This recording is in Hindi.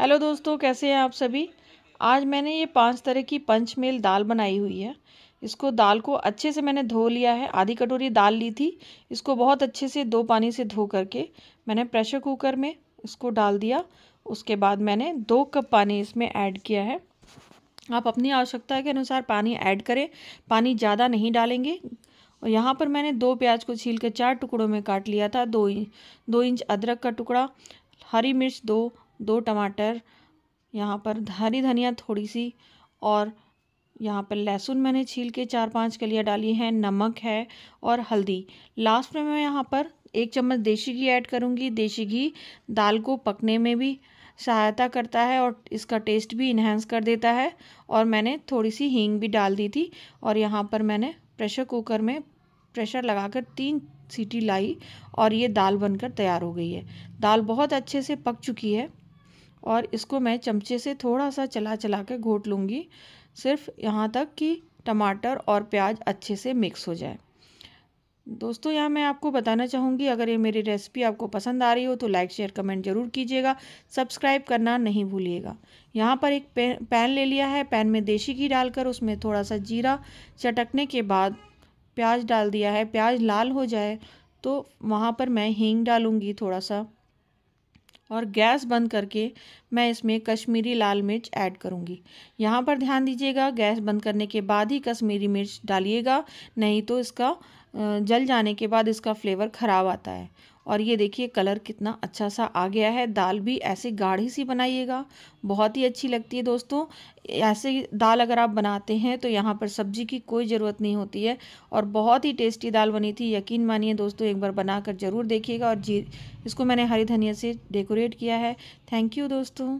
हेलो दोस्तों कैसे हैं आप सभी आज मैंने ये पाँच तरह की पंचमेल दाल बनाई हुई है इसको दाल को अच्छे से मैंने धो लिया है आधी कटोरी दाल ली थी इसको बहुत अच्छे से दो पानी से धो करके मैंने प्रेशर कुकर में इसको डाल दिया उसके बाद मैंने दो कप पानी इसमें ऐड किया है आप अपनी आवश्यकता के अनुसार पानी ऐड करें पानी ज़्यादा नहीं डालेंगे और यहाँ पर मैंने दो प्याज को छील कर चार टुकड़ों में काट लिया था दो इंच दो इंच अदरक का टुकड़ा हरी मिर्च दो दो टमाटर यहाँ पर हरी धनिया थोड़ी सी और यहाँ पर लहसुन मैंने छील के चार पांच कलियाँ डाली हैं नमक है और हल्दी लास्ट में मैं यहाँ पर एक चम्मच देसी घी ऐड करूँगी देसी घी दाल को पकने में भी सहायता करता है और इसका टेस्ट भी इन्हेंस कर देता है और मैंने थोड़ी सी हींग भी डाल दी थी और यहाँ पर मैंने प्रेशर कुकर में प्रेशर लगाकर तीन सीटी लाई और ये दाल बनकर तैयार हो गई है दाल बहुत अच्छे से पक चुकी है और इसको मैं चमचे से थोड़ा सा चला चला के घोट लूँगी सिर्फ यहाँ तक कि टमाटर और प्याज अच्छे से मिक्स हो जाए दोस्तों यहाँ मैं आपको बताना चाहूँगी अगर ये मेरी रेसिपी आपको पसंद आ रही हो तो लाइक शेयर कमेंट ज़रूर कीजिएगा सब्सक्राइब करना नहीं भूलिएगा यहाँ पर एक पैन ले लिया है पैन में देसी घी डालकर उसमें थोड़ा सा जीरा चटकने के बाद प्याज डाल दिया है प्याज लाल हो जाए तो वहाँ पर मैं हींग डालूँगी थोड़ा सा और गैस बंद करके मैं इसमें कश्मीरी लाल मिर्च ऐड करूँगी यहाँ पर ध्यान दीजिएगा गैस बंद करने के बाद ही कश्मीरी मिर्च डालिएगा नहीं तो इसका जल जाने के बाद इसका फ्लेवर ख़राब आता है और ये देखिए कलर कितना अच्छा सा आ गया है दाल भी ऐसे गाढ़ी सी बनाइएगा बहुत ही अच्छी लगती है दोस्तों ऐसे दाल अगर आप बनाते हैं तो यहाँ पर सब्जी की कोई ज़रूरत नहीं होती है और बहुत ही टेस्टी दाल बनी थी यकीन मानिए दोस्तों एक बार बनाकर ज़रूर देखिएगा और जी इसको मैंने हरी धनिया से डेकोरेट किया है थैंक यू दोस्तों